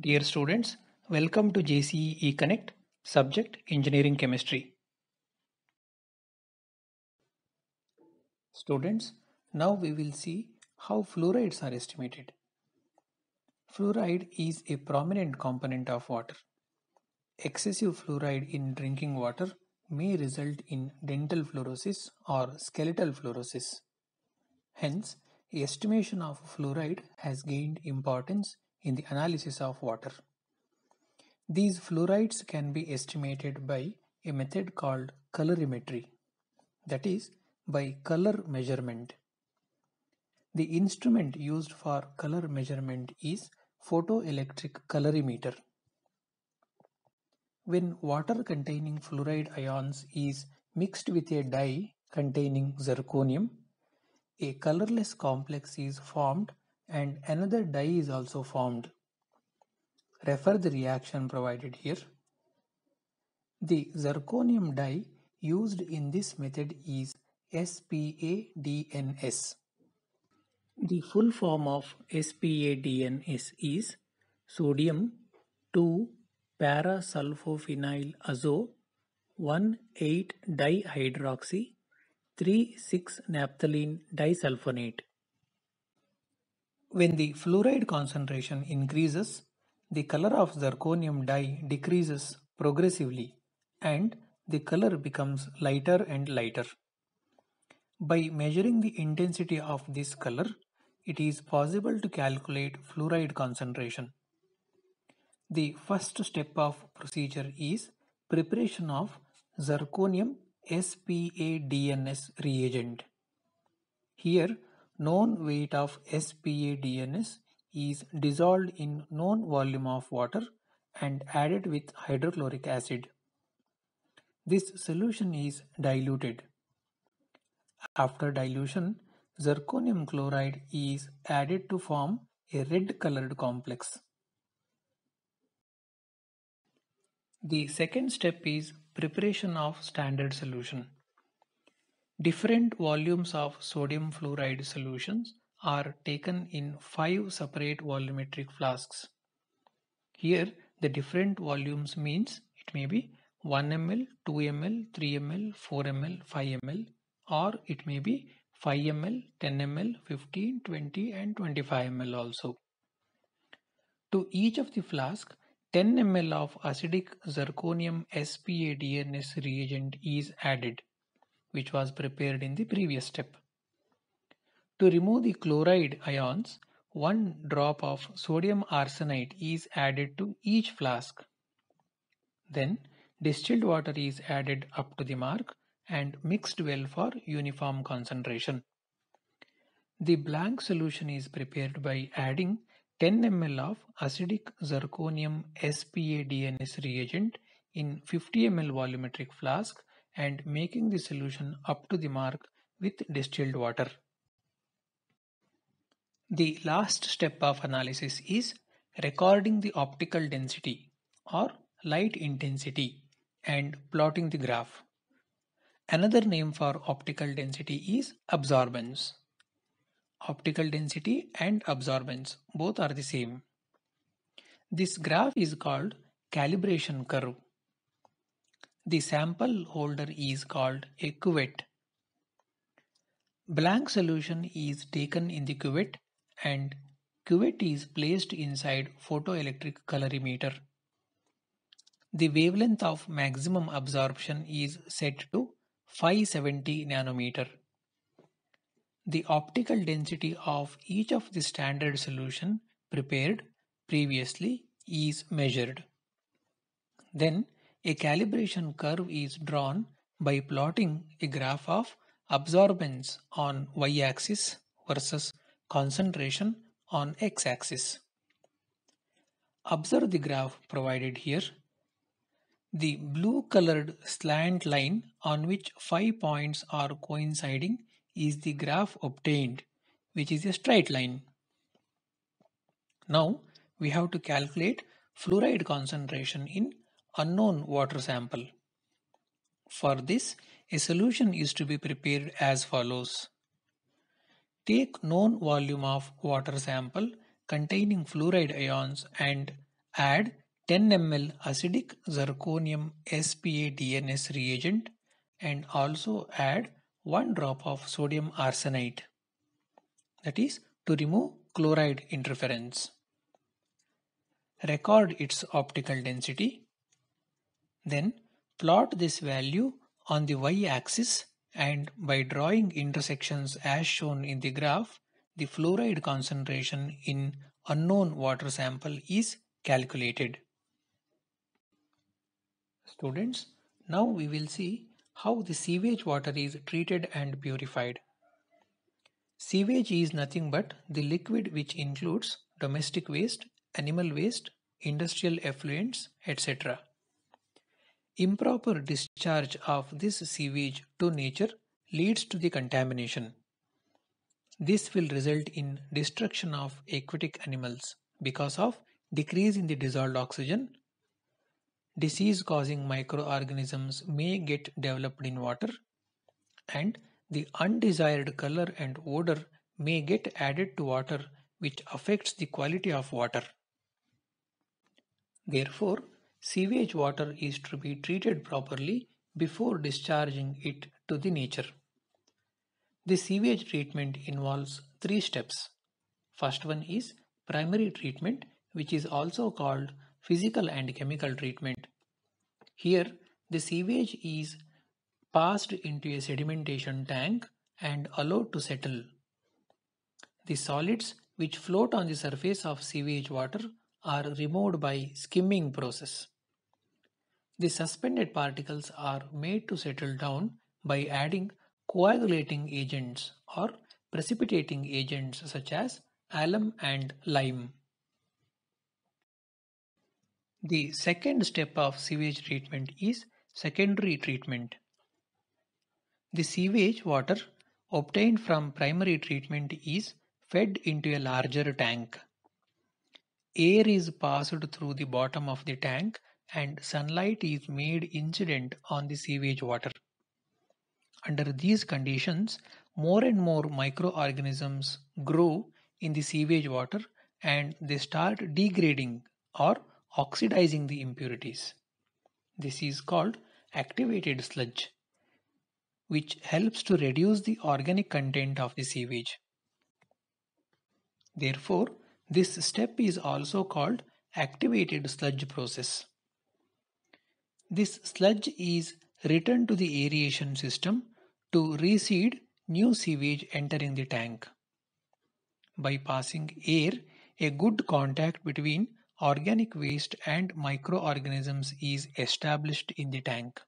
Dear students, welcome to JCE Connect, subject Engineering Chemistry. Students, now we will see how fluorides are estimated. Fluoride is a prominent component of water. Excessive fluoride in drinking water may result in dental fluorosis or skeletal fluorosis. Hence, estimation of fluoride has gained importance in the analysis of water. These fluorides can be estimated by a method called colorimetry, that is, by color measurement. The instrument used for color measurement is photoelectric colorimeter. When water containing fluoride ions is mixed with a dye containing zirconium, a colorless complex is formed and another dye is also formed. Refer the reaction provided here. The zirconium dye used in this method is SPADNS. The full form of SPADNS is sodium 2 parasulfophenyl azo 1 8 dihydroxy 3 6 naphthalene disulfonate. When the fluoride concentration increases, the color of zirconium dye decreases progressively and the color becomes lighter and lighter. By measuring the intensity of this color, it is possible to calculate fluoride concentration. The first step of procedure is preparation of zirconium SPADNS reagent. Here Known weight of SPa-DNS is dissolved in known volume of water and added with hydrochloric acid. This solution is diluted. After dilution, zirconium chloride is added to form a red colored complex. The second step is preparation of standard solution. Different volumes of sodium fluoride solutions are taken in five separate volumetric flasks. Here the different volumes means it may be 1 ml, 2 ml, 3 ml, 4 ml, 5 ml or it may be 5 ml, 10 ml, 15, 20 and 25 ml also. To each of the flask 10 ml of acidic zirconium SPADNS reagent is added which was prepared in the previous step. To remove the chloride ions, one drop of sodium arsenite is added to each flask. Then distilled water is added up to the mark and mixed well for uniform concentration. The blank solution is prepared by adding 10 ml of acidic zirconium SPA DNS reagent in 50 ml volumetric flask and making the solution up to the mark with distilled water. The last step of analysis is recording the optical density or light intensity and plotting the graph. Another name for optical density is absorbance. Optical density and absorbance both are the same. This graph is called calibration curve the sample holder is called a cuvette. Blank solution is taken in the cuvette and cuvette is placed inside photoelectric colorimeter. The wavelength of maximum absorption is set to 570 nanometer. The optical density of each of the standard solution prepared previously is measured. Then a calibration curve is drawn by plotting a graph of absorbance on y-axis versus concentration on x-axis. Observe the graph provided here. The blue colored slant line on which 5 points are coinciding is the graph obtained which is a straight line. Now we have to calculate fluoride concentration in unknown water sample. For this, a solution is to be prepared as follows. Take known volume of water sample containing fluoride ions and add 10 ml acidic zirconium SPA DNS reagent and also add 1 drop of sodium arsenate that is to remove chloride interference. Record its optical density then plot this value on the y-axis and by drawing intersections as shown in the graph, the fluoride concentration in unknown water sample is calculated. Students, now we will see how the sewage water is treated and purified. Sewage is nothing but the liquid which includes domestic waste, animal waste, industrial effluents, etc. Improper discharge of this sewage to nature leads to the contamination. This will result in destruction of aquatic animals because of decrease in the dissolved oxygen. Disease causing microorganisms may get developed in water and the undesired color and odor may get added to water which affects the quality of water. Therefore, sewage water is to be treated properly before discharging it to the nature. The sewage treatment involves three steps. First one is primary treatment which is also called physical and chemical treatment. Here the sewage is passed into a sedimentation tank and allowed to settle. The solids which float on the surface of sewage water are removed by skimming process. The suspended particles are made to settle down by adding coagulating agents or precipitating agents such as alum and lime. The second step of sewage treatment is secondary treatment. The sewage water obtained from primary treatment is fed into a larger tank. Air is passed through the bottom of the tank and sunlight is made incident on the sewage water. Under these conditions, more and more microorganisms grow in the sewage water and they start degrading or oxidizing the impurities. This is called activated sludge, which helps to reduce the organic content of the sewage. Therefore, this step is also called activated sludge process. This sludge is returned to the aeration system to reseed new sewage entering the tank. By passing air, a good contact between organic waste and microorganisms is established in the tank.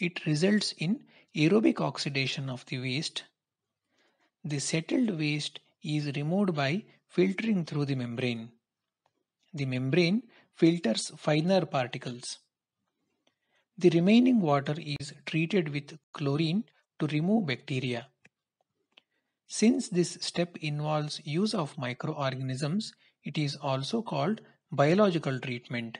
It results in aerobic oxidation of the waste. The settled waste is removed by filtering through the membrane. The membrane filters finer particles. The remaining water is treated with chlorine to remove bacteria. Since this step involves use of microorganisms, it is also called biological treatment.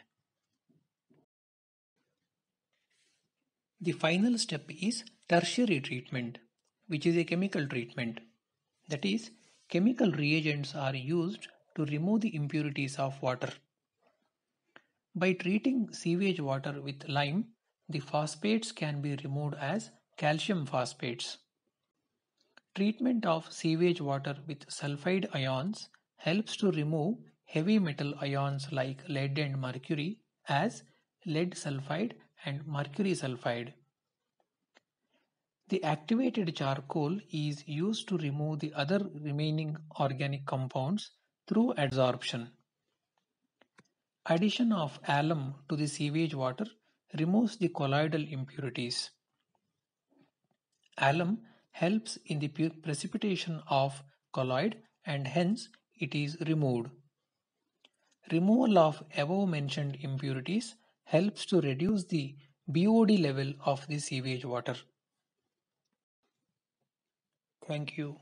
The final step is tertiary treatment, which is a chemical treatment. That is, chemical reagents are used to remove the impurities of water. By treating sewage water with lime, the phosphates can be removed as calcium phosphates. Treatment of sewage water with sulfide ions helps to remove heavy metal ions like lead and mercury as lead sulfide and mercury sulfide. The activated charcoal is used to remove the other remaining organic compounds through adsorption. Addition of alum to the sewage water removes the colloidal impurities. Alum helps in the precipitation of colloid and hence it is removed. Removal of above mentioned impurities helps to reduce the BOD level of the sewage water. Thank you.